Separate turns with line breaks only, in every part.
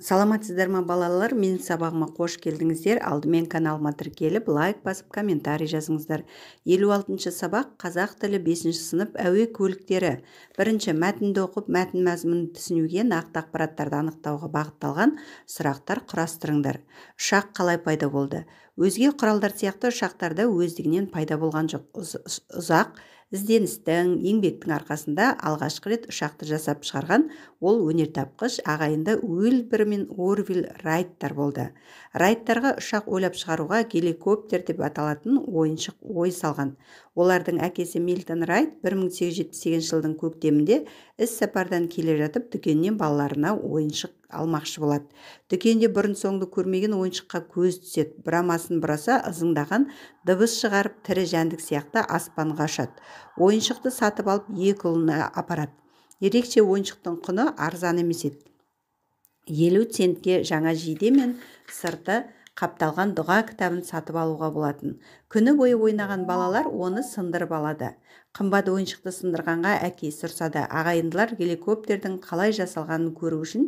саламатсыздар ма балалар менің сабағыма қош келдіңіздер алдымен каналыма тіркеліп лайк басып комментарий жазыңыздар 56 сабақ қазақ тілі 5 сынып әуе көліктері бірінші мәтінді оқып мәтін мазмұнын түсінуге нақты ақпараттарды анықтауға бағытталған сұрақтар құрастырыңдар ұшақ қалай пайда болды өзге құралдар сияқты ұшақтарда өздігінен пайда болған жоқ ұзақ ізденістің еңбектің арқасында алғашқы рет ұшақты жасап шығарған ол өнертапқыш ағайынды уилбер мен орвил райттар болды райттарға ұшақ ойлап шығаруға геликоптер деп аталатын ойыншық ой салған олардың әкесі милтон райт 1878 жылдың көктемінде іс сапардан келе жатып дүкеннен балаларына ойыншық алмақшы болады дүкенде бұрын соңды көрмеген ойыншыққа көз түседі бұрамасын бұраса ызыңдаған дыбыс шығарып тірі жәндік сияқты аспанға ұшады ойыншықты сатып алып екі ұлына апарады ерекше ойыншықтың құны арзан емес еді елу центке жаңа жейде мен сырты қапталған дұға кітабын сатып алуға болатын күні бойы ойнаған балалар оны сындырып алады қымбат ойыншықты сындырғанға әкесі ұрсады ағайындылар геликоптердің қалай жасалғанын көру үшін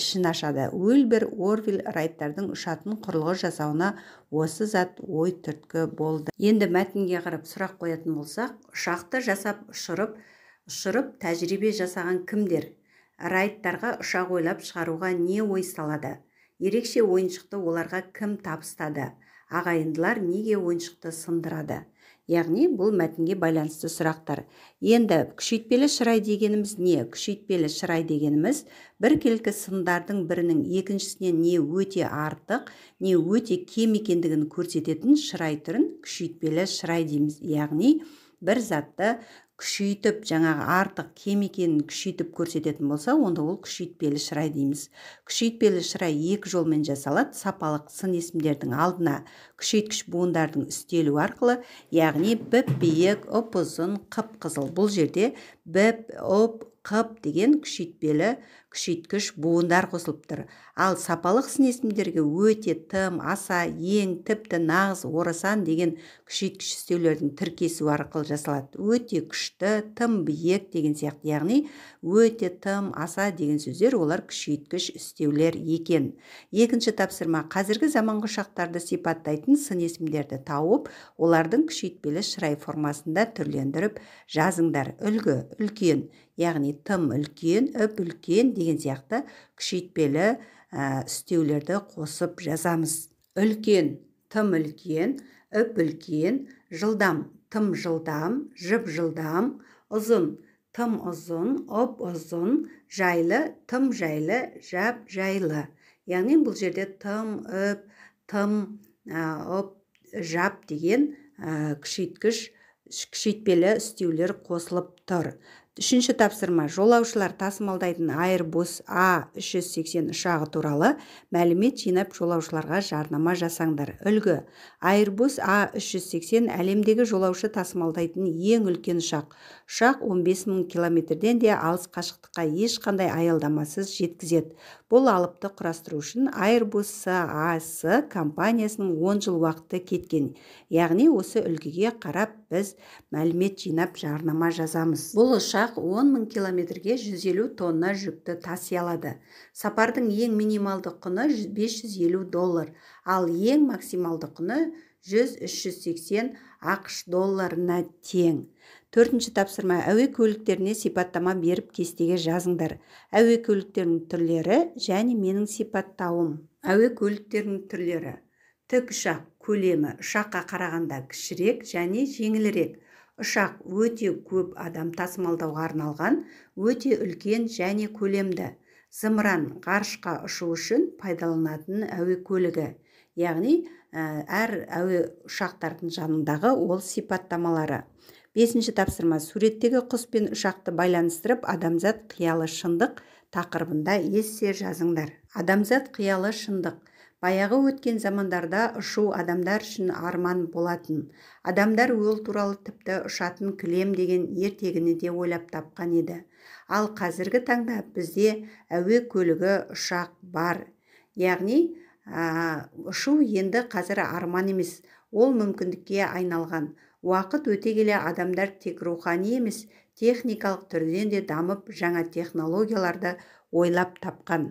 ішін ашады Уилбер Орвил райттардың ұшатын құрылғы жасауына осы зат ой түрткі болды енді мәтінге қарап сұрақ қоятын болсақ ұшақты жасап ұшырып ұшырып тәжірибе жасаған кімдер райттарға ұшақ ойлап шығаруға не ой салады ерекше ойыншықты оларға кім табыстады ағайындылар неге ойыншықты сындырады яғни бұл мәтінге байланысты сұрақтар енді күшейтпелі шырай дегеніміз не күшейтпелі шырай дегеніміз бір келкі сындардың бірінің екіншісінен не өте артық не өте кем екендігін көрсететін шырай түрін күшейтпелі шырай дейміз яғни бір затты күшейтіп жаңағы артық кем екенін күшейтіп көрсететін болса онда ол күшейтпелі шырай дейміз күшейтпелі шырай екі жолмен жасалады сапалық сын есімдердің алдына күшейткіш буындардың үстелу арқылы яғни біп биік ұп ұзын қып қызыл бұл жерде біп ұп қып деген күшейтпелі күшейткіш буындар қосылып тұр ал сапалық сын есімдерге өте тым аса ең тіпті нағыз орасан деген күшейткіш үстеулердің тіркесу арқылы жасалады өте күшті тым биік деген сияқты яғни өте тым аса деген сөздер олар күшейткіш үстеулер екен екінші тапсырма қазіргі заманғы ұшақтарды сипаттайтын сын есімдерді тауып олардың күшейтпелі шырай формасында түрлендіріп жазыңдар үлгі үлкен яғни тым үлкен үп үлкен деген сияқты күшейтпелі ә, үстеулерді қосып жазамыз үлкен тым үлкен үп үлкен жылдам тым жылдам жып жылдам ұзын тым ұзын ұп ұзын жайлы тым жайлы жап жайлы яғни бұл жерде тым үп тым ә, ұп жап деген ә, күшейткіш күшейтпелі үстеулер қосылып тұр үшінші тапсырма жолаушылар тасымалдайтын айырбус а 380 ұшағы туралы мәлімет жинап жолаушыларға жарнама жасаңдар үлгі айырбус а 380 әлемдегі жолаушы тасымалдайтын ең үлкен ұшақ ұшақ 15 мың километрден де алыс қашықтыққа ешқандай аялдамасыз жеткізеді бұл алыпты құрастыру үшін айырбус сас компаниясының 10 жыл уақыты кеткен яғни осы үлгіге қарап біз мәлімет жинап жарнама жазамыз бұл ұшақ бірақ 10 мың километрге 150 тонна жүкті таси алады сапардың ең минималды құны 550 доллар ал ең максималды құны 100-380 ақш долларына тең төртінші тапсырма әуе көліктеріне сипаттама беріп кестеге жазыңдар әуе көліктерінің түрлері және менің сипаттауым әуе көліктерінің түрлері тік ұшақ көлемі ұшаққа қарағанда кішірек және жеңілірек ұшақ өте көп адам тасымалдауға арналған өте үлкен және көлемді зымыран ғарышқа ұшу үшін пайдаланатын әуе көлігі яғни ә, әр әуе ұшақтардың жанындағы ол сипаттамалары бесінші тапсырма суреттегі құс пен ұшақты байланыстырып адамзат қиялы шындық тақырыбында эссе жазыңдар адамзат қиялы шындық баяғы өткен замандарда ұшу адамдар үшін арман болатын адамдар ол туралы тіпті ұшатын кілем деген ертегіні де ойлап тапқан еді ал қазіргі таңда бізде әуе көлігі ұшақ бар яғни ә, ұшу енді қазір арман емес ол мүмкіндікке айналған уақыт өте келе адамдар тек рухани емес техникалық түрден де дамып жаңа технологияларды ойлап тапқан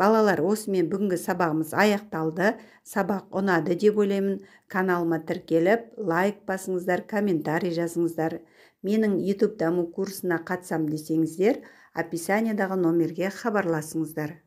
балалар осымен бүгінгі сабағымыз аяқталды сабақ ұнады деп ойлаймын каналыма тіркеліп лайк басыңыздар комментарий жазыңыздар менің YouTube даму курсына қатсам десеңіздер описаниядағы номерге хабарласыңыздар